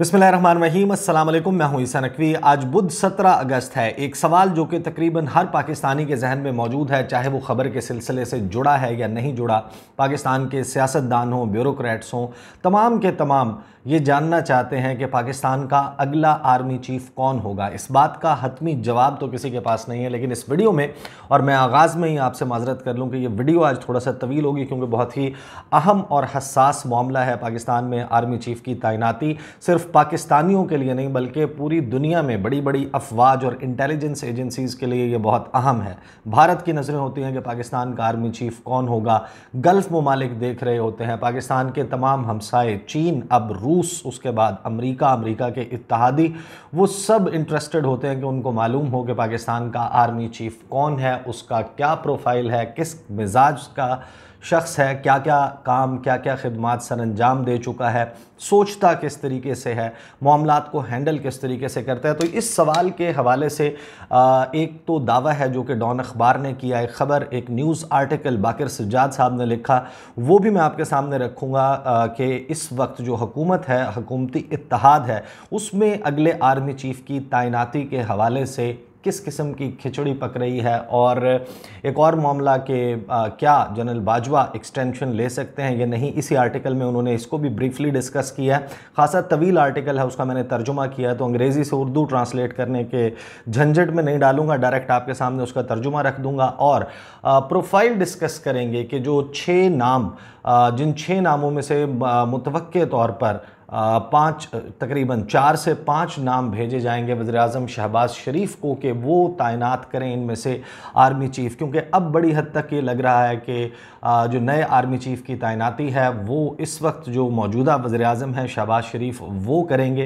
अस्सलाम वालेकुम मैं हूं ईसा नकवी आज बुध 17 अगस्त है एक सवाल जो कि तकरीबन हर पाकिस्तानी के जहन में मौजूद है चाहे वो ख़बर के सिलसिले से जुड़ा है या नहीं जुड़ा पाकिस्तान के सियासतदान हों ब्यूरोक्रेट्स हों तमाम के तमाम ये जानना चाहते हैं कि पाकिस्तान का अगला आर्मी चीफ़ कौन होगा इस बात का हतमी जवाब तो किसी के पास नहीं है लेकिन इस वीडियो में और मैं आगाज़ में ही आपसे माजरत कर लूँ कि ये वीडियो आज थोड़ा सा तवील होगी क्योंकि बहुत ही अहम और हसास मामला है पाकिस्तान में आर्मी चीफ़ की तैनाती सिर्फ पाकिस्तानियों के लिए नहीं बल्कि पूरी दुनिया में बड़ी बड़ी अफवाज और इंटेलिजेंस एजेंसीज़ के लिए ये बहुत अहम है भारत की नज़रें होती हैं कि पाकिस्तान का आर्मी चीफ कौन होगा गल्फ़ ममालिक देख रहे होते हैं पाकिस्तान के तमाम हमसाए चीन अब रूस उसके बाद अमरीका अमरीका के इतिहादी वो सब इंटरेस्टेड होते हैं कि उनको मालूम हो कि पाकिस्तान का आर्मी चीफ कौन है उसका क्या प्रोफाइल है किस मिजाज का शख्स है क्या क्या काम क्या क्या खदमात सर अंजाम दे चुका है सोचता किस तरीके से है मामला को हैंडल किस तरीके से करता है तो इस सवाल के हवाले से एक तो दावा है जो कि डॉन अखबार ने किया एक ख़बर एक न्यूज़ आर्टिकल बाकर सज्जाद साहब ने लिखा वो भी मैं आपके सामने रखूँगा कि इस वक्त जो हकूमत है हकूमती इतिहाद है उसमें अगले आर्मी चीफ़ की तैनाती के हवाले से किस किस्म की खिचड़ी पक रही है और एक और मामला के आ, क्या जनरल बाजवा एक्सटेंशन ले सकते हैं या नहीं इसी आर्टिकल में उन्होंने इसको भी ब्रीफली डिस्कस किया है खासा तवील आर्टिकल है उसका मैंने तर्जुमा किया तो अंग्रेज़ी से उर्दू ट्रांसलेट करने के झंझट में नहीं डालूंगा डायरेक्ट आपके सामने उसका तर्जुमा रख दूंगा और प्रोफाइल डिस्कस करेंगे कि जो छः नाम जिन छः नामों में से मुतव तौर पर पाँच तकरीबन चार से पाँच नाम भेजे जाएंगे वज़र अजम शहबाज शरीफ को कि वो तैनात करें इनमें से आर्मी चीफ़ क्योंकि अब बड़ी हद तक ये लग रहा है कि जो नए आर्मी चीफ़ की तैनाती है वो इस वक्त जो मौजूदा वजे अजम है शहबाज शरीफ वो करेंगे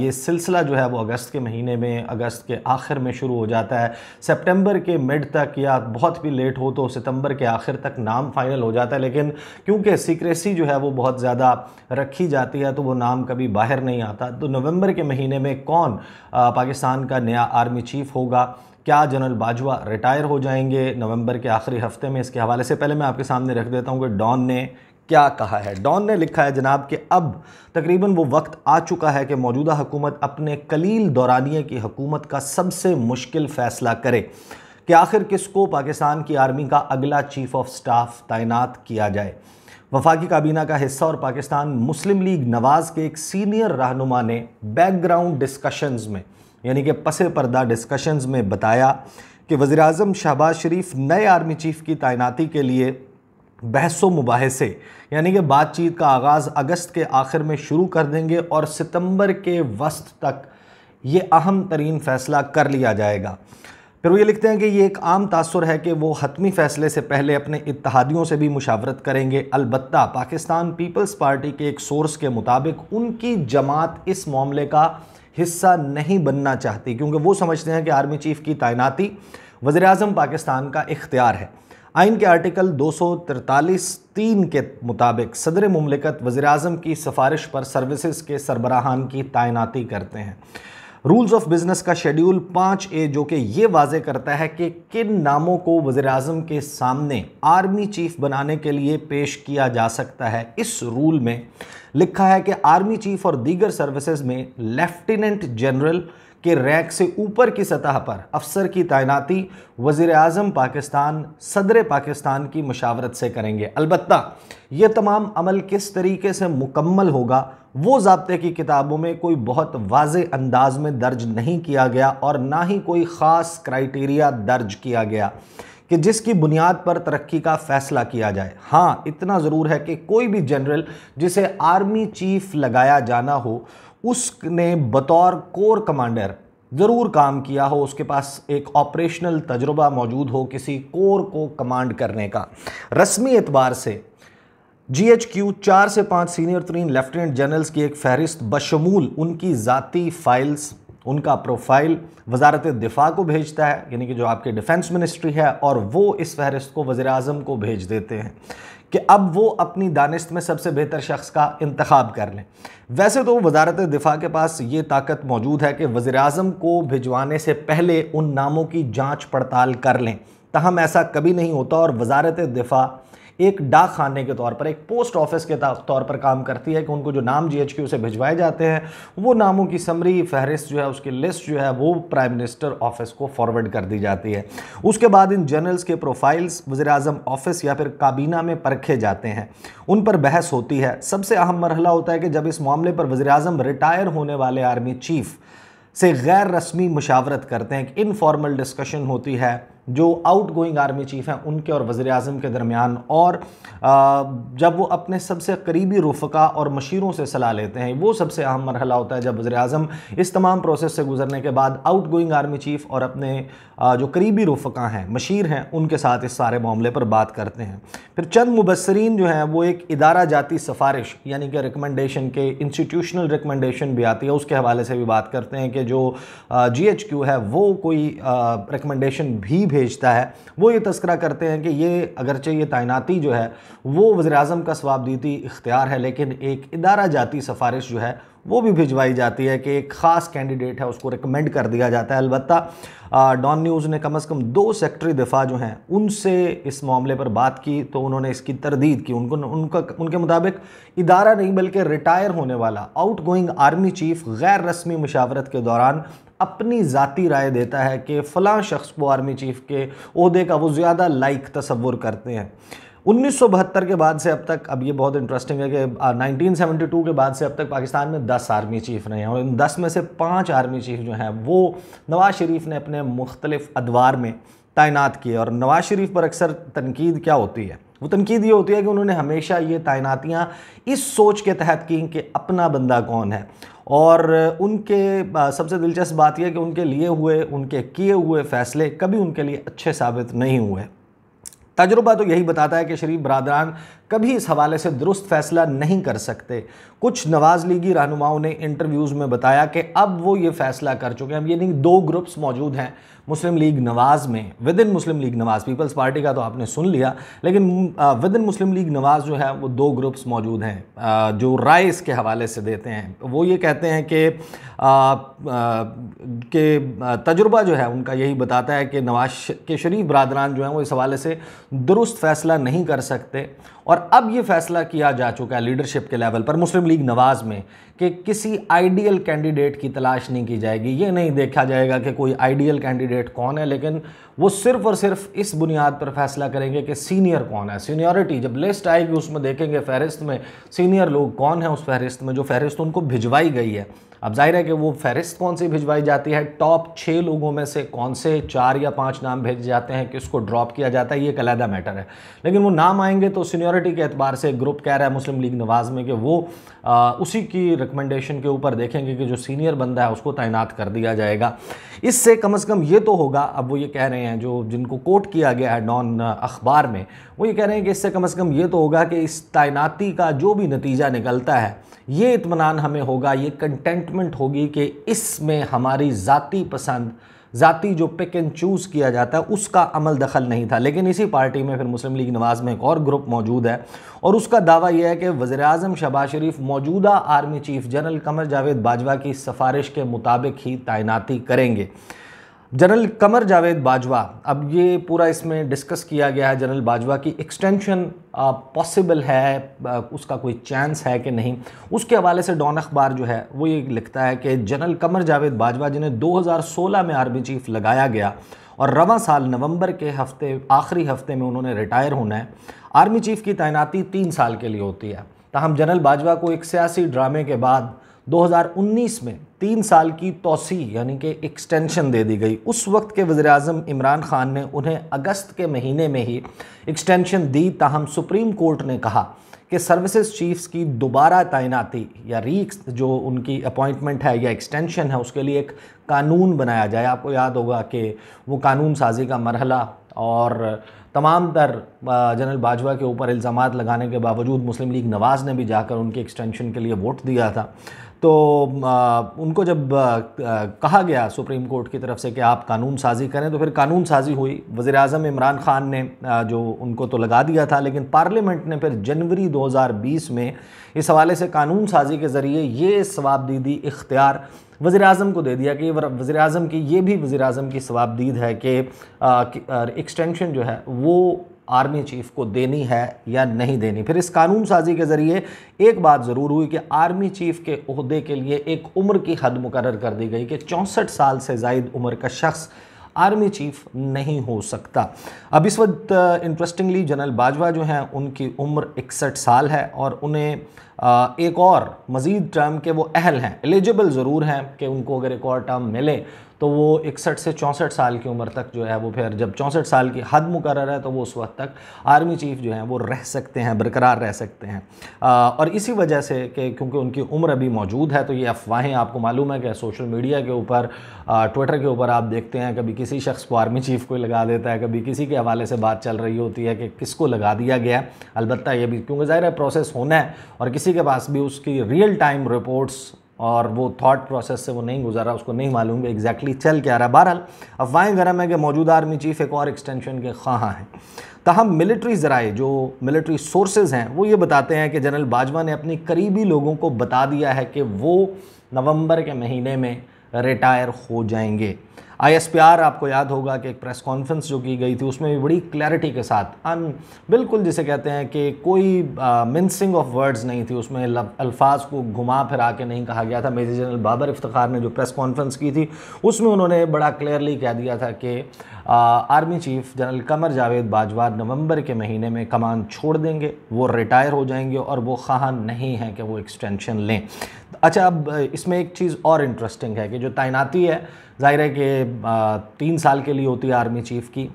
ये सिलसिला जो है वो अगस्त के महीने में अगस्त के आखिर में शुरू हो जाता है सेप्टेम्बर के मिड तक या बहुत भी लेट हो तो सितम्बर के आखिर तक नाम फाइनल हो जाता है लेकिन क्योंकि सीक्रेसी जो है वो बहुत ज़्यादा रखी जाती है तो वो नाम कभी बाहर नहीं आता तो नवंबर के महीने में कौन पाकिस्तान का नया आर्मी चीफ होगा क्या जनरल बाजवा रिटायर हो जाएंगे नवंबर के आखिरी हफ्ते में इसके हवाले से पहले मैं आपके सामने रख देता हूँ कि डॉन ने क्या कहा है डॉन ने लिखा है जनाब कि अब तकरीबन वो वक्त आ चुका है कि मौजूदा हुकूमत अपने कलील दौरानिए की हकूमत का सबसे मुश्किल फ़ैसला करे कि आखिर किसको पाकिस्तान की आर्मी का अगला चीफ ऑफ स्टाफ तैनात किया जाए वफाकी काबीना का हिस्सा और पाकिस्तान मुस्लिम लीग नवाज़ के एक सीनियर रहनुमा ने बैकग्राउंड डिस्कशंस में यानी कि पस पर्दा डिस्कशंस में बताया कि वज़ी अजम शहबाज शरीफ नए आर्मी चीफ़ की तैनाती के लिए बहस मुबासे यानी कि बातचीत का आगाज़ अगस्त के आखिर में शुरू कर देंगे और सितंबर के वस्त तक ये अहम तरीन फ़ैसला कर लिया जाएगा फिर वो ये लिखते हैं कि ये एक आम तासर है कि वो हतमी फ़ैसले से पहले अपने इतिहादियों से भी मुशावरत करेंगे अलबत् पाकिस्तान पीपल्स पार्टी के एक सोर्स के मुताबिक उनकी जमात इस मामले का हिस्सा नहीं बनना चाहती क्योंकि वो समझते हैं कि आर्मी चीफ की तैनाती वज़र अजम पाकिस्तान का इख्तियार है आइन के आर्टिकल दो सौ तिरतालीस तीन के मुताबिक सदर ममलिकत वज़र अजम की सिफारिश पर सर्विसेज के सरबराहान की तैनाती करते हैं रूल्स ऑफ बिजनेस का शेड्यूल पाँच ए जो कि ये वाजे करता है कि किन नामों को वजे अजम के सामने आर्मी चीफ बनाने के लिए पेश किया जा सकता है इस रूल में लिखा है कि आर्मी चीफ और दीगर सर्विसेज में लेफ्टिनेंट जनरल के रैंक से ऊपर की सतह पर अफसर की तैनाती वज़ी अजम पाकिस्तान सदर पाकिस्तान की मशावरत से करेंगे अलबत् यह तमाम अमल किस तरीके से मुकम्मल होगा वो जबते की किताबों में कोई बहुत वाज अंदाज में दर्ज नहीं किया गया और ना ही कोई ख़ास क्राइटेरिया दर्ज किया गया कि जिसकी बुनियाद पर तरक्की का फैसला किया जाए हाँ इतना ज़रूर है कि कोई भी जनरल जिसे आर्मी चीफ लगाया जाना हो उसने बतौर कोर कमांडर ज़रूर काम किया हो उसके पास एक ऑपरेशनल तजुर्बा मौजूद हो किसी कोर को कमांड करने का रस्मी एतबार से जी एच क्यू चार से पाँच सीनियर तरीन लेफ्टिनेंट जनरल्स की एक फहरिस्त बशमूल उनकी ज़ाती फाइल्स उनका प्रोफाइल वजारत दिफा को भेजता है यानी कि जो आपके डिफेंस मिनिस्ट्री है और वो इस फहरिस्त को वज़र अजम को भेज देते हैं कि अब वो अपनी दानिश में सबसे बेहतर शख्स का इंतखब कर लें वैसे तो वजारत दिफा के पास ये ताकत मौजूद है कि वज़ी अजम को भिजवाने से पहले उन नामों की जाँच पड़ताल कर लें तहम ऐसा कभी नहीं होता और वजारत दिफा एक डाक खाने के तौर पर एक पोस्ट ऑफिस के तौर पर काम करती है कि उनको जो नाम जीएचक्यू से भिजवाए जाते हैं वो नामों की समरी फहरिस्त जो है उसकी लिस्ट जो है वो प्राइम मिनिस्टर ऑफिस को फॉरवर्ड कर दी जाती है उसके बाद इन जनरल्स के प्रोफाइल्स वजे अजम ऑफिस या फिर काबीना में परखे जाते हैं उन पर बहस होती है सबसे अहम मरहला होता है कि जब इस मामले पर वजे अजम रिटायर होने वाले आर्मी चीफ से गैर रस्मी मुशावरत करते हैं एक इनफॉर्मल डिस्कशन होती है जो आउट गोइंग आर्मी चीफ़ हैं उनके और वज़र अजम के दरमियान और जब वो अपने सबसे करीबी रुफका और मशीरों से सलाह लेते हैं वो सबसे अहम मरहला होता है जब वज़र अजम इस तमाम प्रोसेस से गुजरने के बाद आउट गोइंग आर्मी चीफ़ और अपने जो करीबी रुफका हैं मशीर हैं उनके साथ इस सारे मामले पर बात करते हैं फिर चंद मुबसरीन जो हैं वो एक इदारा जाती सिफारिश यानी कि रिकमेंडेशन के इंस्टीट्यूशनल रिकमेंडेशन भी आती है उसके हवाले से भी बात करते हैं कि जो जी एच क्यू है वो कोई रिकमेंडेशन भी भेजता है वो ये तस्करा करते हैं कि ये अगरचे ये तैनाती जो है वो वज़र अजम का स्वाबदीती इख्तियार है लेकिन एक इदारा जाती सफारिश जो है वो भी भिजवाई जाती है कि एक ख़ास कैंडिडेट है उसको रिकमेंड कर दिया जाता है अलबत् डॉन न्यूज़ ने कम अज़ कम दो सेक्ट्री दिफा जो हैं उनसे इस मामले पर बात की तो उन्होंने इसकी तरदीद की उनको उनका उनके मुताबिक इदारा नहीं बल्कि रिटायर होने वाला आउट गोइंग आर्मी चीफ गैर रस्मी मशावरत के दौरान अपनी ज़ाती राय देता है कि फ़लाँ शख्स को आर्मी चीफ़ के अहदे का वो ज़्यादा लाइक तस्वुर करते हैं 1972 के बाद से अब तक अब ये बहुत इंटरेस्टिंग है कि 1972 के बाद से अब तक पाकिस्तान में 10 आर्मी चीफ़ रहे हैं और इन 10 में से पांच आर्मी चीफ़ जो हैं वो नवाज़ शरीफ ने अपने मुख्तलिफ़ अदवार में तैनात किए और नवाज़ शरीफ पर अक्सर तनकीद क्या होती है वो तनकीद ये होती है कि उन्होंने हमेशा ये तैनातियाँ इस सोच के तहत की कि अपना बंदा कौन है और उनके सबसे दिलचस्प बात यह कि उनके लिए हुए उनके किए हुए फ़ैसले कभी उनके लिए अच्छे साबित नहीं हुए तजुर्बा तो यही बताता है कि शरीफ बरदरान कभी इस हवाले से दुरुस्त फैसला नहीं कर सकते कुछ नवाज़ लीगी रहनुमाओं ने इंटरव्यूज़ में बताया कि अब वो ये फैसला कर चुके हैं अब ये नहीं दो ग्रुप्स मौजूद हैं मुस्लिम लीग नवाज़ में within Muslim League Nawaz Peoples Party का तो आपने सुन लिया लेकिन विद इन मुस्लिम लीग नवाज़ जो है वो दो ग्रुप्स मौजूद हैं जो राय इसके हवाले से देते हैं वो ये कहते हैं कि के तजुर्बा जो है उनका यही बताता है कि नवाज के शरीफ बरदरान जो हैं वो इस हवाले से दुरुस्त फैसला नहीं कर सकते और और अब ये फैसला किया जा चुका है लीडरशिप के लेवल पर मुस्लिम लीग नवाज़ में कि किसी आइडियल कैंडिडेट की तलाश नहीं की जाएगी ये नहीं देखा जाएगा कि कोई आइडियल कैंडिडेट कौन है लेकिन वो सिर्फ और सिर्फ इस बुनियाद पर फैसला करेंगे कि सीनियर कौन है सीनियरिटी जब लिस्ट आएगी उसमें देखेंगे फहरिस्त में सीनियर लोग कौन है उस फहरिस्त में जो फहरिस्त उनको भिजवाई गई है अब जाहिर है कि वो फहरिस्त कौन सी भिजवाई जाती है टॉप छः लोगों में से कौन से चार या पाँच नाम भेज जाते हैं किसको ड्रॉप किया जाता है ये एक अलहदा मैटर है लेकिन वो नाम आएंगे तो सीनियरिटी के अतबार से ग्रुप कह रहा है मुस्लिम लीग नवाज़ में कि वो आ, उसी की रिकमेंडेशन के ऊपर देखेंगे कि जो सीनियर बंदा है उसको तैनात कर दिया जाएगा इससे कम अज़ कम ये तो होगा अब वो ये कह रहे हैं जो जिनको कोट किया गया है नॉन अखबार में वो ये कह रहे हैं कि इससे कम अज़ कम ये तो होगा कि इस तैनाती का जो भी नतीजा निकलता है ये इतमान हमें होगा ये कंटेंटमेंट होगी कि इसमें हमारी ज़ाती पसंद ज़ाती जो पिक एंड चूज़ किया जाता है उसका अमल दखल नहीं था लेकिन इसी पार्टी में फिर मुस्लिम लीग नवाज़ में एक और ग्रुप मौजूद है और उसका दावा यह है कि वज़र अजम शबाज शरीफ मौजूदा army chief general Qamar Javed Bajwa की सफ़ारिश के मुताबिक ही तैनाती करेंगे जनरल कमर जावेद बाजवा अब ये पूरा इसमें डिस्कस किया गया है जनरल बाजवा की एक्सटेंशन पॉसिबल है आ, उसका कोई चांस है कि नहीं उसके हवाले से डॉन अखबार जो है वो ये लिखता है कि जनरल कमर जावेद बाजवा जिन्हें 2016 में आर्मी चीफ लगाया गया और रवा साल नवंबर के हफ्ते आखिरी हफ्ते में उन्होंने रिटायर होना है आर्मी चीफ की तैनाती तीन साल के लिए होती है ताहम तो जनरल बाजवा को एक सियासी ड्रामे के बाद 2019 में तीन साल की तोसी यानी कि एक्सटेंशन दे दी गई उस वक्त के वजे अजम इमरान ख़ान ने उन्हें अगस्त के महीने में ही एक्सटेंशन दी ताहम सुप्रीम कोर्ट ने कहा कि सर्विसेज चीफ्स की दोबारा तैनाती या री जो उनकी अपॉइंटमेंट है या एक्सटेंशन है उसके लिए एक कानून बनाया जाए आपको याद होगा कि वो कानून साजी का मरहला और तमाम तर जनरल बाजवा के ऊपर इल्ज़ाम लगाने के बावजूद मुस्लिम लीग नवाज़ ने भी जाकर उनके एक्सटेंशन के लिए वोट दिया था तो उनको जब कहा गया सुप्रीम कोर्ट की तरफ से कि आप कानून साजी करें तो फिर कानून साजी हुई वज़ी अजम इमरान ख़ान ने जो उनको तो लगा दिया था लेकिन पार्लियामेंट ने फिर जनवरी 2020 में इस हवाले से कानून साजी के ज़रिए ये सवाबदीदी इख्तियार वज़ी अजम को दे दिया कि वज़ी अजम की ये भी वज़ी अजम की सवाबदीद है कि एक्सटेंशन जो है वो आर्मी चीफ को देनी है या नहीं देनी फिर इस कानून साजी के ज़रिए एक बात ज़रूर हुई कि आर्मी चीफ के अहदे के लिए एक उम्र की हद मुकर कर दी गई कि चौंसठ साल से जायद उम्र का शख्स आर्मी चीफ नहीं हो सकता अब इस वक्त इंटरेस्टिंगली uh, जनरल बाजवा जो हैं उनकी उम्र इकसठ साल है और उन्हें uh, एक और मज़ीद टर्म के वो अहल हैं एलिजिबल ज़रूर हैं कि उनको अगर एक और टर्म मिले तो वो इकसठ से चौंसठ साल की उम्र तक जो है वो फिर जब चौंसठ साल की हद मुकर है तो वो उस वक्त तक आर्मी चीफ जो है वो रह सकते हैं बरकरार रह सकते हैं आ, और इसी वजह से कि क्योंकि उनकी उम्र अभी मौजूद है तो ये अफवाहें आपको मालूम है कि सोशल मीडिया के ऊपर ट्विटर के ऊपर आप देखते हैं कभी किसी शख्स को आर्मी चीफ को लगा देता है कभी किसी के हवाले से बात चल रही होती है कि किसको लगा दिया गया अलबत्ता ये भी क्योंकि ज़ाहिर है प्रोसेस होना है और किसी के पास भी उसकी रियल टाइम रिपोर्ट्स और वो थॉट प्रोसेस से वो नहीं गुजारा उसको नहीं मालूम कि एग्जैक्टली चल क्या रहा बहरहाल अफवाहें गर्म है कि मौजूदा आर्मी चीफ एक और एक्सटेंशन के खां हैं तहम मिलिट्री ज़राए जो मिलिट्री सोर्सेज हैं वो ये बताते हैं कि जनरल बाजवा ने अपनी करीबी लोगों को बता दिया है कि वो नवंबर के महीने में रिटायर हो जाएंगे आईएसपीआर आपको याद होगा कि एक प्रेस कॉन्फ्रेंस जो की गई थी उसमें भी बड़ी क्लैरिटी के साथ अन बिल्कुल जिसे कहते हैं कि कोई मिनसिंग ऑफ वर्ड्स नहीं थी उसमें अल्फाज को घुमा फिरा के नहीं कहा गया था मेजर जनरल बाबर इफ्तार ने जो प्रेस कॉन्फ्रेंस की थी उसमें उन्होंने बड़ा क्लियरली कह दिया था कि army chief general Qamar Javed Bajwa नवंबर के महीने में कमान छोड़ देंगे वो रिटायर हो जाएंगे और वो खा नहीं है कि वो एक्सटेंशन लें अच्छा अब इसमें एक चीज़ और इंटरेस्टिंग है कि जो तैनाती है जाहिर है कि तीन साल के लिए होती है आर्मी चीफ़ की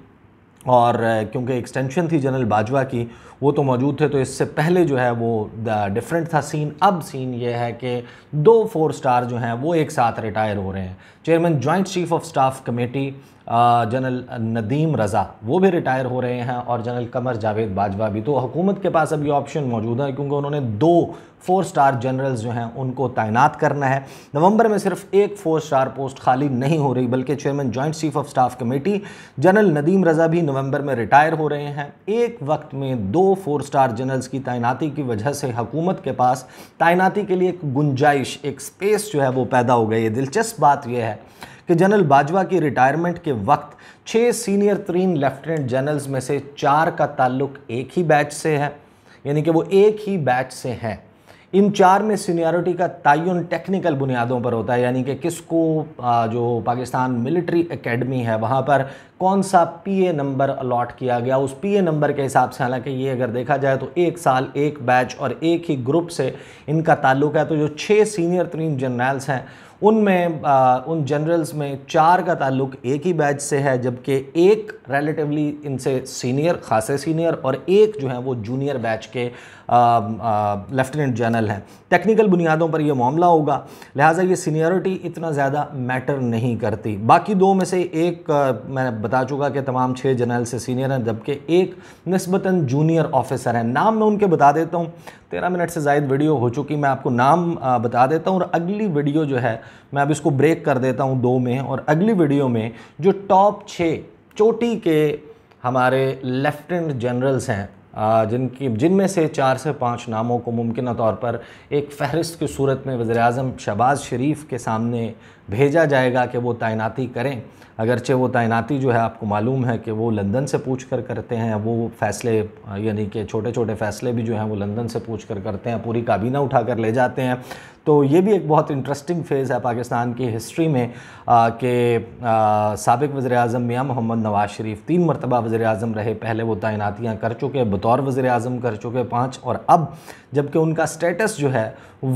और क्योंकि एक्सटेंशन थी जनरल बाजवा की वो तो मौजूद थे तो इससे पहले जो है वो डिफरेंट था सीन अब सीन ये है कि दो फोर स्टार जो हैं वो एक साथ रिटायर हो रहे हैं chairman joint chief of staff committee general Nadeem Raza वो भी रिटायर हो रहे हैं और जनरल कमर जावेद बाजवा भी तो हुकूमत के पास अब ये ऑप्शन मौजूद है क्योंकि उन्होंने दो फोर स्टार जनरल्स जो हैं उनको तैनात करना है नवंबर में सिर्फ एक फोर स्टार पोस्ट खाली नहीं हो रही बल्कि chairman joint chief of staff committee general Nadeem Raza भी नवंबर में रिटायर हो रहे हैं एक वक्त में दो फोर स्टार जनरल्स की तैनाती की वजह से हकूमत के पास तैनाती के लिए एक गुंजाइश एक स्पेस जो है वो पैदा हो गई है दिलचस्प बात यह है कि जनरल बाजवा की रिटायरमेंट के वक्त छः सीनियर तीन लेफ्टिनेंट जनरल्स में से चार का ताल्लुक एक ही बैच से है यानी कि वो एक ही बैच से हैं इन चार में सीनियरिटी का तयन टेक्निकल बुनियादों पर होता है यानी कि किसको जो पाकिस्तान मिलिट्री एकेडमी है वहाँ पर कौन सा पीए नंबर अलॉट किया गया उस पीए नंबर के हिसाब से हालांकि ये अगर देखा जाए तो एक साल एक बैच और एक ही ग्रुप से इनका ताल्लुक है तो जो छह सीनियर तीन जनरल्स हैं उनमें उन जनरल्स में चार का ताल्लुक एक ही बैच से है जबकि एक रिलेटिवली इनसे सीनियर खासे सीनियर और एक जो है वो जूनियर बैच के लेफ्टिनेंट जनरल हैं टेक्निकल बुनियादों पर यह मामला होगा लिहाजा ये सीनियरिटी इतना ज़्यादा मैटर नहीं करती बाकी दो में से एक मैं बता चुका कि तमाम छः जनरल से सीनियर हैं जबकि एक नस्बता जूनियर ऑफिसर हैं नाम मैं उनके बता देता हूँ तेरह मिनट से जायद वीडियो हो चुकी मैं आपको नाम बता देता हूँ और अगली वीडियो जो है मैं अब इसको ब्रेक कर देता हूँ दो में और अगली वीडियो में जो टॉप छः चोटी के हमारे लेफ्टिनेंट जनरल्स हैं जिनकी जिनमें से चार से पाँच नामों को मुमकिन तौर पर एक फहरिस्त की सूरत में वज़र अजम शहबाज़ शरीफ के सामने भेजा जाएगा कि वो तैनाती करें अगरचे वो तैनाती जो है आपको मालूम है कि वो लंदन से पूछ कर करते हैं वो फैसले यानी कि छोटे छोटे फैसले भी जो हैं वो लंदन से पूछ कर करते हैं पूरी काबीना उठा कर ले जाते हैं तो ये भी एक बहुत इंटरेस्टिंग फ़ेज़ है पाकिस्तान की हिस्ट्री में कि सबक वजर अजम मियाँ मोहम्मद नवाज़ शरीफ तीन मरतबा वज़र अजम रहे पहले वो तैनातियाँ कर चुके बतौर वज़र अजम कर चुके पाँच और अब जबकि उनका स्टेटस जो है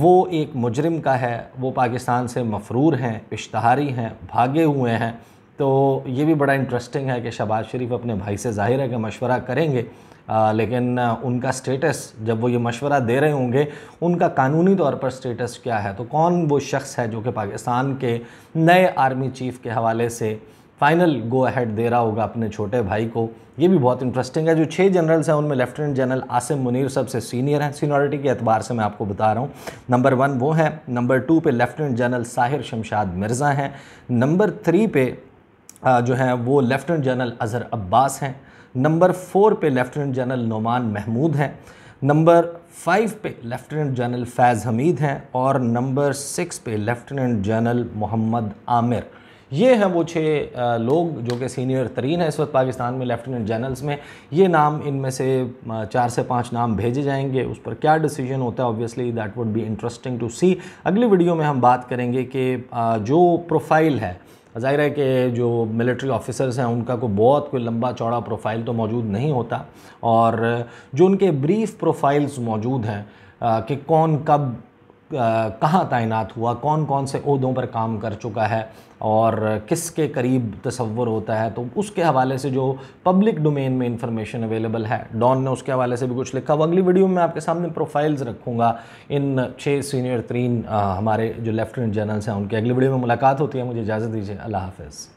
वो एक मुजरम का है वो पाकिस्तान से मफरूर हैं इश्तहारी हैं भागे हुए हैं तो ये भी बड़ा इंटरेस्टिंग है कि शबाज शरीफ अपने भाई से जाहिर है कि मशवरा करेंगे आ, लेकिन उनका स्टेटस जब वो ये मशवरा दे रहे होंगे उनका कानूनी तौर पर स्टेटस क्या है तो कौन वो शख्स है जो कि पाकिस्तान के नए आर्मी चीफ़ के हवाले से फाइनल गो अहेड दे रहा होगा अपने छोटे भाई को ये भी बहुत इंटरेस्टिंग है जो छः जनरल्स हैं उनमें लेफ्टिनेंट जनरल आसिम मुनीर सबसे सीनियर हैं सीनियरिटी के अतबार से मैं आपको बता रहा हूँ नंबर वन वो हैं नंबर टू पे लेफ्टिनेंट जनरल साहिर शमशाद मिर्ज़ा हैं नंबर थ्री पे जो हैं वो लेफ्टिनेंट जनरल अज़हर अब्बास हैं नंबर फोर पे लेफ्टिनेंट जनरल नुमान महमूद हैं नंबर फाइव पे लेफ्टिनेंट जनरल फैज़ हमीद हैं और नंबर सिक्स पे लेफ्टिनेंट जनरल मोहम्मद आमिर ये हैं वो छः लोग जो कि सीनियर तरीन है इस वक्त पाकिस्तान में लेफ्टिनेंट जनरल्स में ये नाम इनमें से चार से पाँच नाम भेजे जाएंगे उस पर क्या डिसीजन होता है obviously that would be interesting to see अगली वीडियो में हम बात करेंगे कि जो प्रोफाइल है जाहिर है कि जो मिलिट्री ऑफिसर्स हैं उनका कोई बहुत कोई लंबा चौड़ा प्रोफाइल तो मौजूद नहीं होता और जो उनके ब्रीफ प्रोफाइल्स मौजूद हैं कि कौन कब कहाँ तैनात हुआ कौन कौन से अहदों पर काम कर चुका है और किसके करीब तस्वुर होता है तो उसके हवाले से जो पब्लिक डोमेन में इंफॉर्मेशन अवेलेबल है डॉन ने उसके हवाले से भी कुछ लिखा हुआ अगली वीडियो में आपके सामने प्रोफाइल्स रखूँगा इन छः सीनियर तरीन हमारे जो लेफ्टिनेंट जनरल्स हैं उनकी अगली वीडियो में मुलाकात होती है मुझे इजाज़त दीजिए अल्लाह हाफिज़